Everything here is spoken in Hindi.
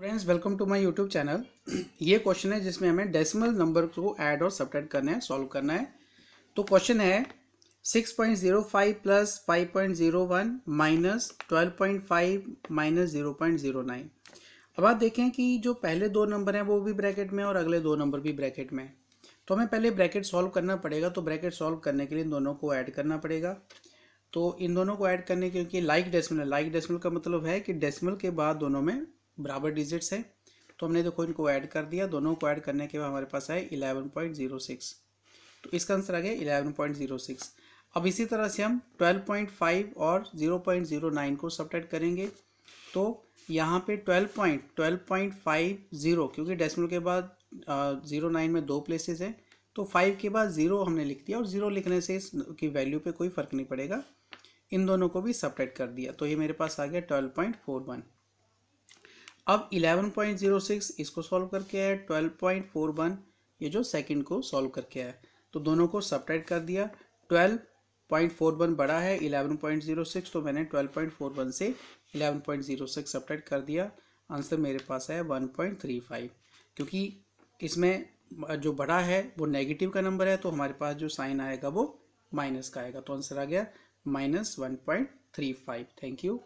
friends welcome to my YouTube channel ये क्वेश्चन है जिसमें हमें डेसिमल नंबर को ऐड और सब्ट्रैक्ट करना है सॉल्व करना है तो क्वेश्चन है 6.05 प्लस 5.01 माइनस 12.5 माइनस 0.09 अब आप देखें कि जो पहले दो नंबर हैं वो भी ब्रैकेट में और अगले दो नंबर भी ब्रैकेट में तो हमें पहले ब्रैकेट सॉल्व करना पड़ेगा तो ब्रैकेट सॉल्व करने के लिए इन दोनों को ऐड करना पड़ेगा तो इन दोनों को ऐड करने क्योंकि लाइक डेसिमल है लाइक डेसिमल का मतलब है कि डेसिमल के बाद दोनों में बराबर डिजिट्स है तो हमने देखो इनको ऐड कर दिया दोनों को ऐड करने के बाद हमारे पास आए इलेवन पॉइंट जीरो सिक्स तो इसका आंसर आ गया पॉइंट जीरो सिक्स अब इसी तरह से हम ट्वेल्व पॉइंट फाइव और ज़ीरो ज़ीरो पॉइंट नाइन को सब्ट्रैक्ट करेंगे तो यहाँ पे twelve point twelve point five zero क्योंकि डेसिमल के बाद ज़ीरो नाइन में दो प्लेसेस हैं तो फाइव के बाद ज़ीरो हमने लिख दिया और ज़ीरो लिखने से इसकी वैल्यू पे कोई फ़र्क नहीं पड़ेगा इन दोनों को भी सब्ट्रैक्ट कर दिया तो ये मेरे पास आ गया ट्वेल्व पॉइंट फोर वन अब 11.06 इसको सॉल्व करके आया 12.41 ये जो सेकंड को सॉल्व करके आया तो दोनों को सब्ट्रैक्ट कर दिया 12.41 बड़ा है 11.06 तो मैंने 12.41 से 11.06 सब्ट्रैक्ट कर दिया आंसर मेरे पास आया 1.35 क्योंकि इसमें जो बड़ा है वो नेगेटिव का नंबर है तो हमारे पास जो साइन आएगा वो माइनस का आएगा तो आंसर आ गया minus one point three five thank you